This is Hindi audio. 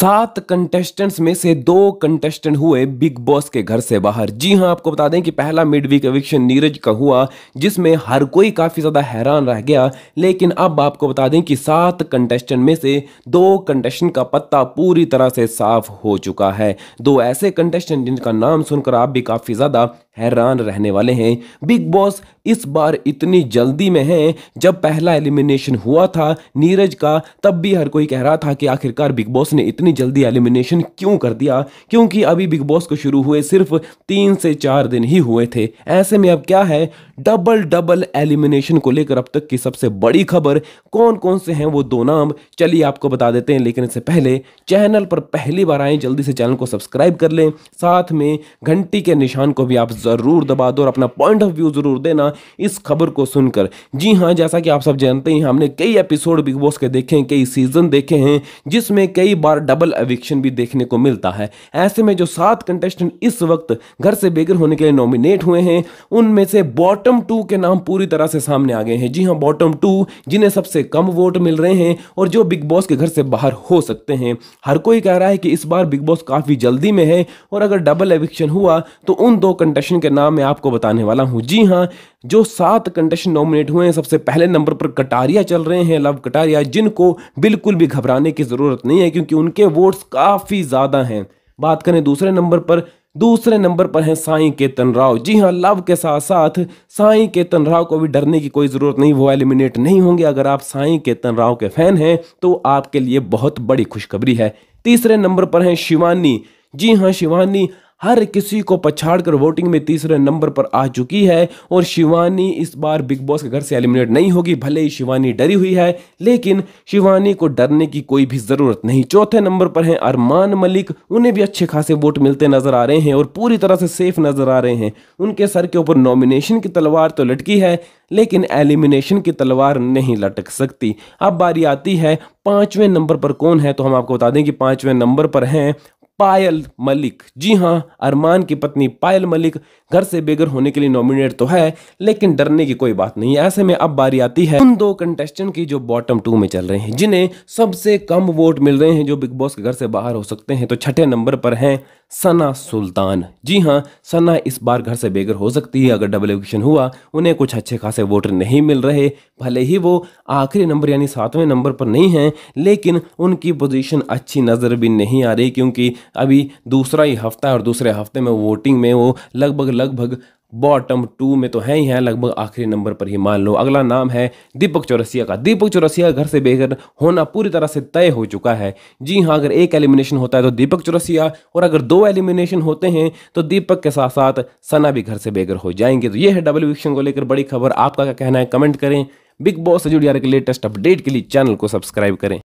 सात कंटेस्टेंट्स में से दो कंटेस्टेंट हुए बिग बॉस के घर से बाहर जी हाँ आपको बता दें कि पहला मिड वीक एविक्शन नीरज का हुआ जिसमें हर कोई काफ़ी ज़्यादा हैरान रह गया लेकिन अब आपको बता दें कि सात कंटेस्टेंट में से दो कंटेस्टेंट का पत्ता पूरी तरह से साफ हो चुका है दो ऐसे कंटेस्टेंट जिनका नाम सुनकर आप भी काफ़ी ज़्यादा हैरान रहने वाले हैं बिग बॉस इस बार इतनी जल्दी में है जब पहला एलिमिनेशन हुआ था नीरज का तब भी हर कोई कह रहा था कि आखिरकार बिग बॉस ने इतनी जल्दी एलिमिनेशन क्यों कर दिया क्योंकि अभी बिग बॉस को शुरू हुए सिर्फ तीन से चार दिन ही हुए थे ऐसे में अब क्या है डबल डबल एलिमिनेशन को लेकर अब तक की सबसे बड़ी खबर कौन कौन से हैं वो दो नाम चलिए आपको बता देते हैं लेकिन इससे पहले चैनल पर पहली बार आए जल्दी से चैनल को सब्सक्राइब कर लें साथ में घंटी के निशान को भी आप ज़रूर दबा दो और अपना पॉइंट ऑफ व्यू ज़रूर देना इस खबर को सुनकर जी हाँ जैसा कि आप सब जानते हैं हमने कई एपिसोड बिग बॉस के देखे हैं कई सीज़न देखे हैं जिसमें कई बार डबल एविक्शन भी देखने को मिलता है ऐसे में जो सात कंटेस्टेंट इस वक्त घर से बेघर होने के लिए नॉमिनेट हुए हैं उनमें से बॉटम टू के नाम पूरी तरह से सामने आ गए हैं जी हाँ बॉटम टू जिन्हें सबसे कम वोट मिल रहे हैं और जो बिग बॉस के घर से बाहर हो सकते हैं हर कोई कह रहा है कि इस बार बिग बॉस काफ़ी जल्दी में है और अगर डबल एविक्शन हुआ तो उन दो कंटेस्टेंट कंटेस्टेंट के नाम मैं आपको बताने वाला हूँ जी हाँ जो सात कंटेस्टेंट नॉमिनेट हुए हैं सबसे पहले नंबर पर कटारिया चल रहे हैं लव कटारिया जिनको बिल्कुल भी घबराने की ज़रूरत नहीं है क्योंकि उनके वोट्स काफ़ी ज़्यादा हैं बात करें दूसरे नंबर पर दूसरे नंबर पर हैं साई केतन राव जी हाँ लव के साथ साथ साई केतन राव को भी डरने की कोई ज़रूरत नहीं वो एलिमिनेट नहीं होंगे अगर आप साई केतन राव के फैन हैं तो आपके लिए बहुत बड़ी खुशखबरी है तीसरे नंबर पर हैं शिवानी जी हाँ शिवानी हर किसी को पछाड़ कर वोटिंग में तीसरे नंबर पर आ चुकी है और शिवानी इस बार बिग बॉस के घर से एलिमिनेट नहीं होगी भले ही शिवानी डरी हुई है लेकिन शिवानी को डरने की कोई भी ज़रूरत नहीं चौथे नंबर पर हैं अरमान मलिक उन्हें भी अच्छे खासे वोट मिलते नज़र आ रहे हैं और पूरी तरह से सेफ नज़र आ रहे हैं उनके सर के ऊपर नॉमिनेशन की तलवार तो लटकी है लेकिन एलिमिनेशन की तलवार नहीं लटक सकती अब बारी आती है पाँचवें नंबर पर कौन है तो हम आपको बता दें कि पाँचवें नंबर पर हैं पायल मलिक जी हाँ अरमान की पत्नी पायल मलिक घर से बेघर होने के लिए नॉमिनेट तो है लेकिन डरने की कोई बात नहीं ऐसे में अब बारी आती है उन दो कंटेस्टेंट की जो बॉटम टू में चल रहे हैं जिन्हें सबसे कम वोट मिल रहे हैं जो बिग बॉस के घर से बाहर हो सकते हैं तो छठे नंबर पर हैं सना सुल्तान जी हाँ सना इस बार घर से बेघर हो सकती है अगर डबल एविक्शन हुआ उन्हें कुछ अच्छे खासे वोटर नहीं मिल रहे भले ही वो आखिरी नंबर यानी सातवें नंबर पर नहीं हैं लेकिन उनकी पोजीशन अच्छी नज़र भी नहीं आ रही क्योंकि अभी दूसरा ही हफ्ता और दूसरे हफ्ते में वोटिंग में वो लगभग लगभग बॉटम टू में तो है ही है लगभग आखिरी नंबर पर ही मान लो अगला नाम है दीपक चौरसिया का दीपक चौरसिया घर से बेघर होना पूरी तरह से तय हो चुका है जी हाँ अगर एक एलिमिनेशन होता है तो दीपक चौरसिया और अगर दो एलिमिनेशन होते हैं तो दीपक के साथ साथ सना भी घर से बेघर हो जाएंगे तो ये है डबल विक्शन को लेकर बड़ी खबर आपका क्या कहना है कमेंट करें बिग बॉस से जुड़ी लेटेस्ट अपडेट के लिए चैनल को सब्सक्राइब करें